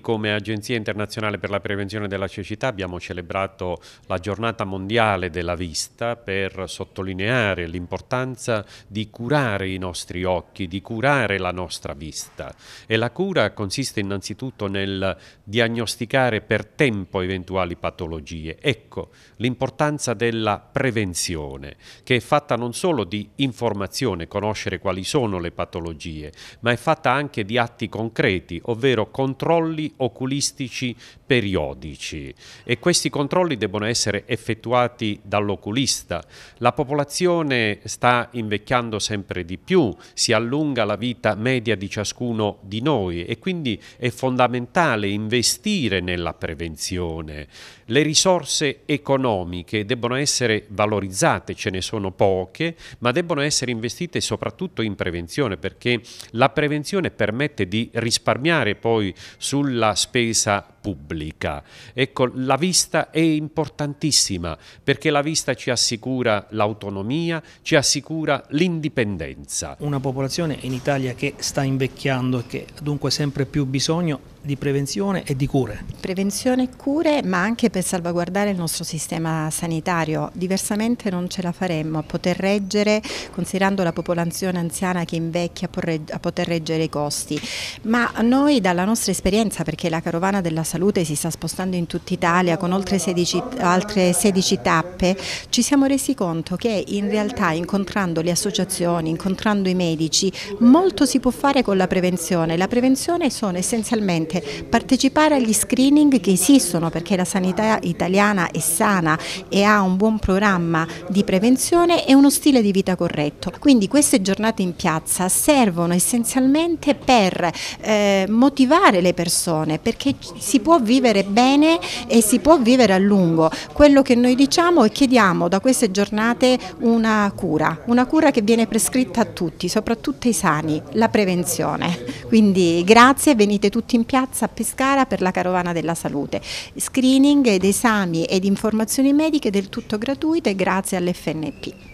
Come Agenzia Internazionale per la Prevenzione della Cecità abbiamo celebrato la giornata mondiale della vista per sottolineare l'importanza di curare i nostri occhi, di curare la nostra vista e la cura consiste innanzitutto nel diagnosticare per tempo eventuali patologie. Ecco l'importanza della prevenzione che è fatta non solo di informazione, conoscere quali sono le patologie, ma è fatta anche di atti concreti, ovvero controlli controlli oculistici periodici e questi controlli devono essere effettuati dall'oculista. La popolazione sta invecchiando sempre di più, si allunga la vita media di ciascuno di noi e quindi è fondamentale investire nella prevenzione. Le risorse economiche debbono essere valorizzate, ce ne sono poche, ma debbono essere investite soprattutto in prevenzione perché la prevenzione permette di risparmiare poi sul sulla spesa pubblica. Ecco, la vista è importantissima perché la vista ci assicura l'autonomia, ci assicura l'indipendenza. Una popolazione in Italia che sta invecchiando e che dunque sempre più bisogno di prevenzione e di cure. Prevenzione e cure, ma anche per salvaguardare il nostro sistema sanitario. Diversamente non ce la faremmo a poter reggere, considerando la popolazione anziana che invecchia, a poter reggere i costi. Ma noi dalla nostra esperienza, perché la carovana della salute si sta spostando in tutta Italia con oltre 16, altre 16 tappe, ci siamo resi conto che in realtà incontrando le associazioni, incontrando i medici, molto si può fare con la prevenzione. La prevenzione sono essenzialmente partecipare agli screening che esistono perché la sanità italiana è sana e ha un buon programma di prevenzione e uno stile di vita corretto. Quindi queste giornate in piazza servono essenzialmente per eh, motivare le persone perché si può vivere bene e si può vivere a lungo. Quello che noi diciamo e chiediamo da queste giornate una cura, una cura che viene prescritta a tutti, soprattutto ai sani, la prevenzione. Quindi grazie, venite tutti in piazza a Pescara per la carovana della salute. Screening ed esami ed informazioni mediche del tutto gratuite grazie all'FNP.